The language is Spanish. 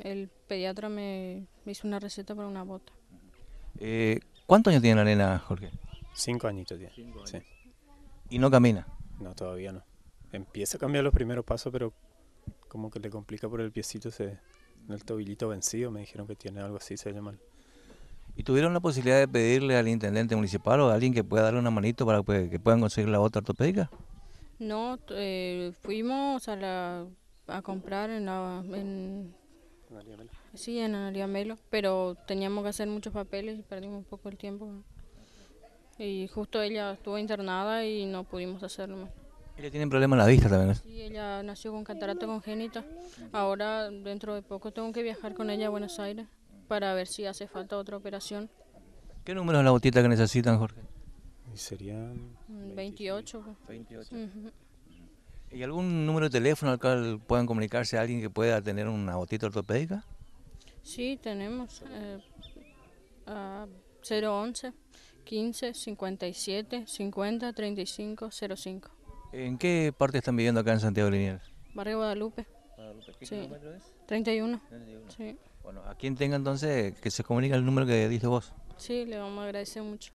el pediatra me, hizo una receta para una bota. Eh, ¿Cuántos años tiene la nena, Jorge? Cinco añitos tiene. ¿Y no camina? No, todavía no. Empieza a cambiar los primeros pasos, pero como que le complica por el piecito, se, el tobillito vencido, me dijeron que tiene algo así, se llama. ¿Y tuvieron la posibilidad de pedirle al intendente municipal o a alguien que pueda darle una manito para que, puedan conseguir la bota ortopédica? No, eh, fuimos a, la, comprar en, la, en Sí, en Ariamelo, pero teníamos que hacer muchos papeles y perdimos un poco el tiempo. Y justo ella estuvo internada y no pudimos hacerlo más. Ella tiene problemas en la vista también. Sí, ella nació con catarata congénita. Ahora, dentro de poco, tengo que viajar con ella a Buenos Aires para ver si hace falta otra operación. ¿Qué número es la botita que necesitan, Jorge? Serían... 28. 28. ¿Y algún número de teléfono al cual puedan comunicarse alguien que pueda tener una botita ortopédica? Sí, tenemos eh, 011 15 57 50 35 05. ¿En qué parte están viviendo acá en Santiago de Liniers? Barrio Guadalupe. ¿Qué sí. es? 31. Sí. Bueno, a quien tenga entonces que se comunique el número que dice vos. Sí, le vamos a agradecer mucho.